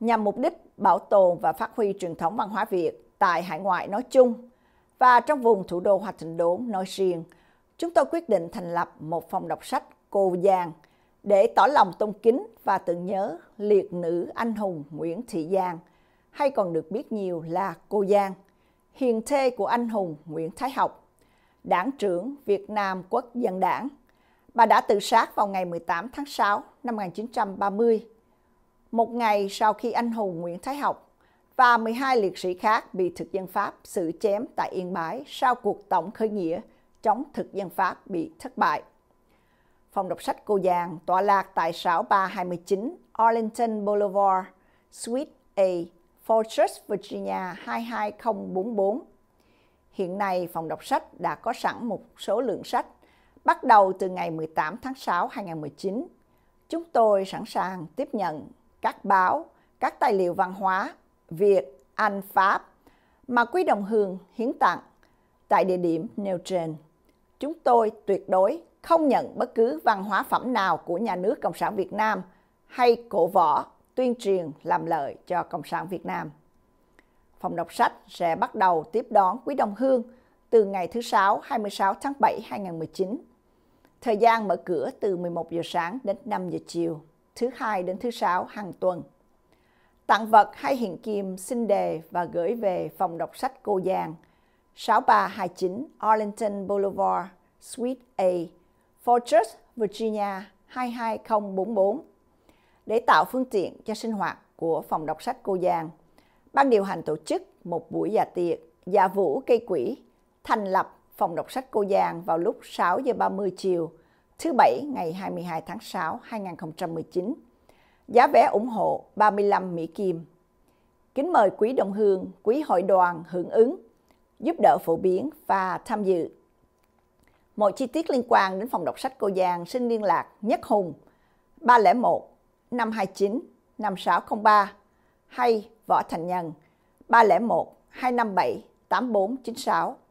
nhằm mục đích bảo tồn và phát huy truyền thống văn hóa Việt tại hải ngoại nói chung và trong vùng thủ đô Hoa Thịnh Đốn nói riêng, chúng tôi quyết định thành lập một phòng đọc sách Cô Giang để tỏ lòng tôn kính và tưởng nhớ liệt nữ anh hùng Nguyễn Thị Giang, hay còn được biết nhiều là Cô Giang, hiền thê của anh hùng Nguyễn Thái Học, đảng trưởng Việt Nam Quốc dân đảng. Bà đã tự sát vào ngày 18 tháng 6 năm 1930 một ngày sau khi anh hùng Nguyễn Thái Học và 12 liệt sĩ khác bị thực dân Pháp xử chém tại Yên Bái sau cuộc tổng khởi nghĩa chống thực dân Pháp bị thất bại. Phòng đọc sách Cô Giàng tọa lạc tại 6329 Arlington Boulevard, Suite A, Fortress, Virginia 22044. Hiện nay, phòng đọc sách đã có sẵn một số lượng sách, bắt đầu từ ngày 18 tháng 6 2019. Chúng tôi sẵn sàng tiếp nhận các báo, các tài liệu văn hóa Việt, Anh, Pháp mà Quý Đồng Hương hiến tặng tại địa điểm nêu trên. Chúng tôi tuyệt đối không nhận bất cứ văn hóa phẩm nào của nhà nước Cộng sản Việt Nam hay cổ võ tuyên truyền làm lợi cho Cộng sản Việt Nam. Phòng đọc sách sẽ bắt đầu tiếp đón Quý Đồng Hương từ ngày thứ Sáu 26 tháng 7 2019. Thời gian mở cửa từ 11 giờ sáng đến 5 giờ chiều thứ hai đến thứ sáu hàng tuần. Tặng vật hay hiện kim xin đề và gửi về phòng đọc sách Cô Giang, 6329 Arlington Boulevard, Suite A, Fortress, Virginia 22044 để tạo phương tiện cho sinh hoạt của phòng đọc sách Cô Giang. Ban điều hành tổ chức một buổi dạ tiệc, dạ vũ cây quỹ, thành lập phòng đọc sách Cô Giang vào lúc 6 giờ 30 chiều – thứ Bảy ngày 22 tháng 6, 2019. Giá vé ủng hộ 35 Mỹ Kim. Kính mời quý đồng hương, quý hội đoàn hưởng ứng, giúp đỡ phổ biến và tham dự. Mọi chi tiết liên quan đến phòng đọc sách Cô Giang xin liên lạc Nhất Hùng 301 529 5603 hay Võ Thành Nhân 301 257 8496.